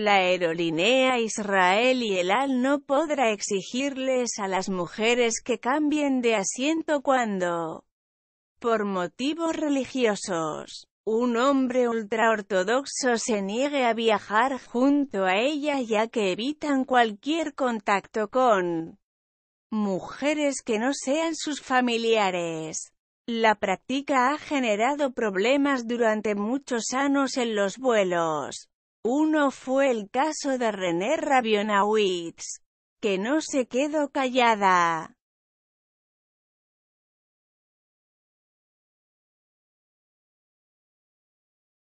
La aerolínea y El Al no podrá exigirles a las mujeres que cambien de asiento cuando, por motivos religiosos, un hombre ultraortodoxo se niegue a viajar junto a ella ya que evitan cualquier contacto con mujeres que no sean sus familiares. La práctica ha generado problemas durante muchos años en los vuelos uno fue el caso de René Rabionowitz, que no se quedó callada.